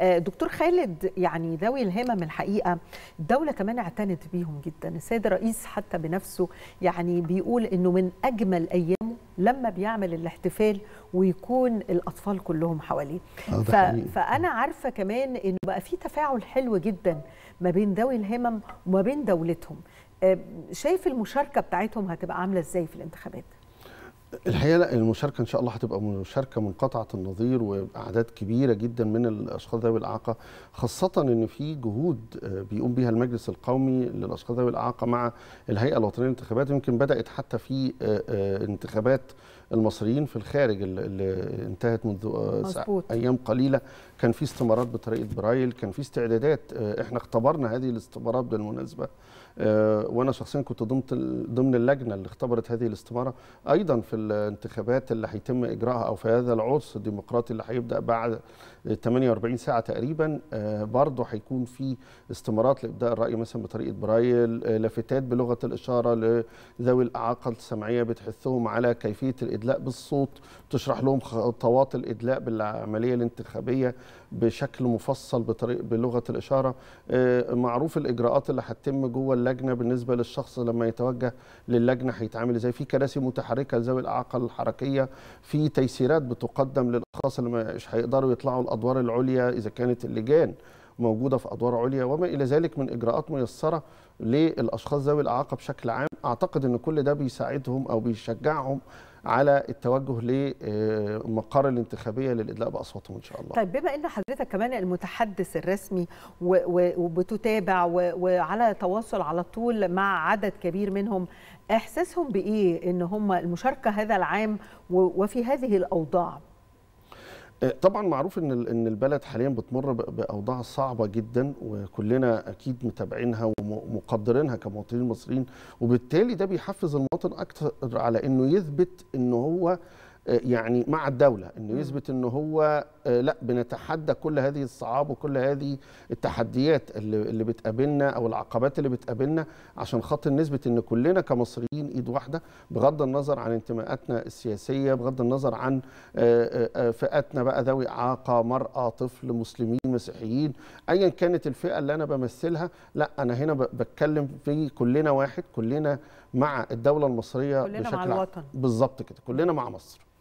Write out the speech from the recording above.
آه، دكتور خالد يعني ذوي الهمم الحقيقه الدوله كمان اعتنت بيهم جدا السيد الرئيس حتى بنفسه يعني بيقول انه من اجمل ايامه لما بيعمل الاحتفال ويكون الاطفال كلهم حواليه آه، ف... فانا عارفه كمان انه بقى في تفاعل حلو جدا ما بين ذوي الهمم وما بين دولتهم آه، شايف المشاركه بتاعتهم هتبقى عامله ازاي في الانتخابات الحقيقه لا المشاركه ان شاء الله هتبقى مشاركه منقطعه النظير واعداد كبيره جدا من الاشخاص ذوي الاعاقه خاصه ان في جهود آه، بيقوم بها المجلس القومي للاشخاص ذوي الاعاقه مع الهيئه الوطنيه للانتخابات يمكن بدات حتى في آه، آه، انتخابات المصريين في الخارج اللي انتهت منذ مزبوط. ايام قليله كان في استمارات بطريقه برايل كان في استعدادات احنا اختبرنا هذه الاستمارات بالمناسبه وانا شخصيا كنت ضمن ضمن اللجنه اللي اختبرت هذه الاستماره ايضا في الانتخابات اللي هيتم اجراءها او في هذا العرس الديمقراطي اللي هيبدا بعد 48 ساعه تقريبا آه، برضه هيكون في استمارات لابداء الراي مثلا بطريقه برايل آه، لافتات بلغه الاشاره لذوي الاعاقه السمعيه بتحثهم على كيفيه الادلاء بالصوت تشرح لهم خطوات الادلاء بالعمليه الانتخابيه بشكل مفصل بطريق بلغه الاشاره آه، معروف الاجراءات اللي هتتم جوه اللجنه بالنسبه للشخص لما يتوجه للجنه هيتعامل ازاي في كراسي متحركه لذوي الاعاقه الإعاقة الحركية في تيسيرات بتقدم للأشخاص اللي مش هيقدروا يطلعوا الأدوار العليا إذا كانت اللجان موجودة في أدوار عليا وما إلى ذلك من إجراءات ميسرة للأشخاص ذوي الإعاقة بشكل عام اعتقد ان كل ده بيساعدهم او بيشجعهم على التوجه للمقر الانتخابيه للادلاء باصواتهم ان شاء الله. طيب بما ان حضرتك كمان المتحدث الرسمي وبتتابع وعلى تواصل على طول مع عدد كبير منهم احساسهم بايه ان هم المشاركه هذا العام وفي هذه الاوضاع آه، طبعا معروف ان ان البلد حاليا بتمر باوضاع صعبه جدا وكلنا اكيد متابعينها ومقدرينها كمواطنين مصريين وبالتالي ده بيحفز المواطن اكثر على انه يثبت ان هو آه، يعني مع الدوله انه يثبت ان هو آه، لا بنتحدى كل هذه الصعاب وكل هذه التحديات اللي, اللي بتقابلنا او العقبات اللي بتقابلنا عشان خاطر نثبت ان كلنا كمصريين ايد واحده بغض النظر عن انتماءاتنا السياسيه بغض النظر عن آه، آه، فئاتنا بقى ذوي اعاقه مراه طفل مسلمين مسيحيين ايا كانت الفئه اللي انا بمثلها لا انا هنا بتكلم في كلنا واحد كلنا مع الدوله المصريه كلنا بشكل مع الوطن بالظبط كده كلنا مع مصر